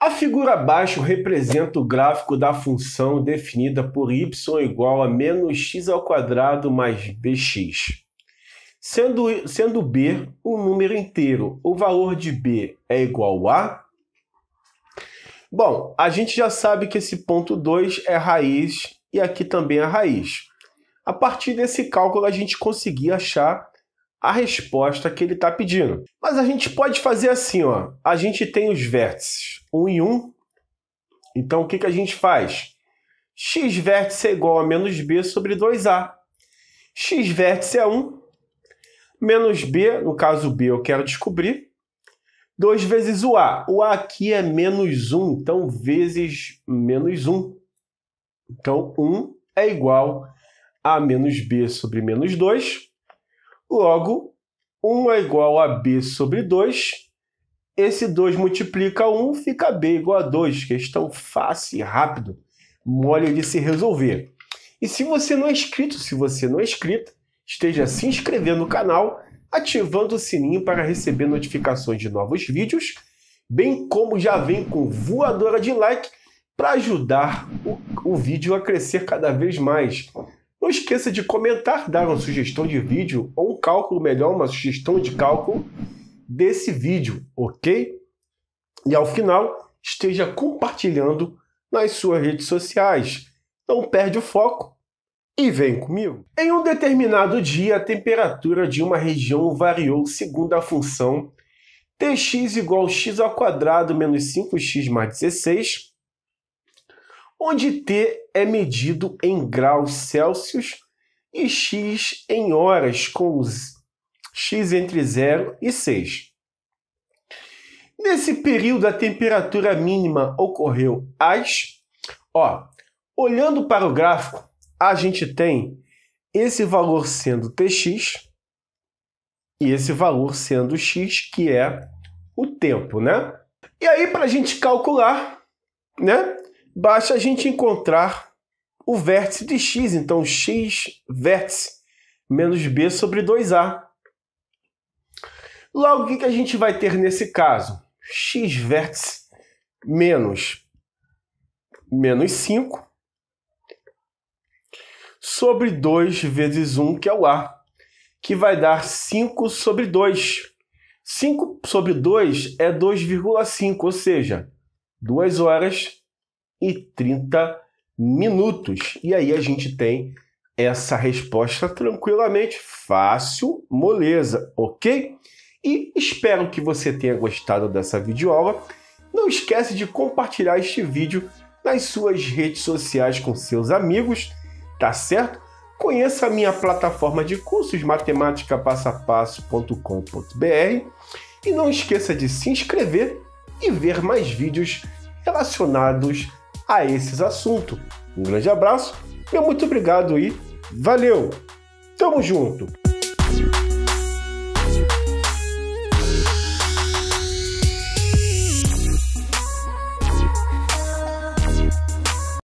A figura abaixo representa o gráfico da função definida por y igual a menos x ao quadrado mais bx. Sendo, sendo b um número inteiro, o valor de b é igual a... Bom, a gente já sabe que esse ponto 2 é raiz e aqui também é raiz. A partir desse cálculo a gente conseguia achar a resposta que ele está pedindo. Mas a gente pode fazer assim, ó. A gente tem os vértices 1 e 1. Então o que, que a gente faz? x vértice é igual a menos b sobre 2a. x vértice é 1, menos b, no caso b eu quero descobrir, 2 vezes o a. O a aqui é menos 1, então vezes menos 1. Então 1 é igual a menos b sobre menos 2 Logo, 1 é igual a b sobre 2. Esse 2 multiplica 1, fica b igual a 2. Questão fácil e rápido, mole de se resolver. E se você não é inscrito, se você não é inscrito, esteja se inscrevendo no canal, ativando o sininho para receber notificações de novos vídeos, bem como já vem com voadora de like para ajudar o, o vídeo a crescer cada vez mais. Não esqueça de comentar, dar uma sugestão de vídeo ou um cálculo melhor, uma sugestão de cálculo desse vídeo, ok? E ao final, esteja compartilhando nas suas redes sociais. Não perde o foco e vem comigo. Em um determinado dia, a temperatura de uma região variou segundo a função Tx igual a x ao quadrado menos 5x mais 16 onde T é medido em graus Celsius e x em horas, com x entre 0 e 6. Nesse período, a temperatura mínima ocorreu às. Ó, olhando para o gráfico, a gente tem esse valor sendo Tx e esse valor sendo x, que é o tempo, né? E aí, para a gente calcular, né? basta a gente encontrar o vértice de x, então x vértice menos b sobre 2a. Logo, o que a gente vai ter nesse caso? x vértice menos menos 5 sobre 2 vezes 1, que é o A, que vai dar 5 sobre 2. 5 sobre 2 é 2,5, ou seja, 2 horas e 30 minutos. E aí a gente tem essa resposta tranquilamente, fácil, moleza, ok? E espero que você tenha gostado dessa videoaula. Não esquece de compartilhar este vídeo nas suas redes sociais com seus amigos, tá certo? Conheça a minha plataforma de cursos matemáticapassapasso.com.br e não esqueça de se inscrever e ver mais vídeos relacionados a esses assuntos. Um grande abraço e muito obrigado e valeu! Tamo junto!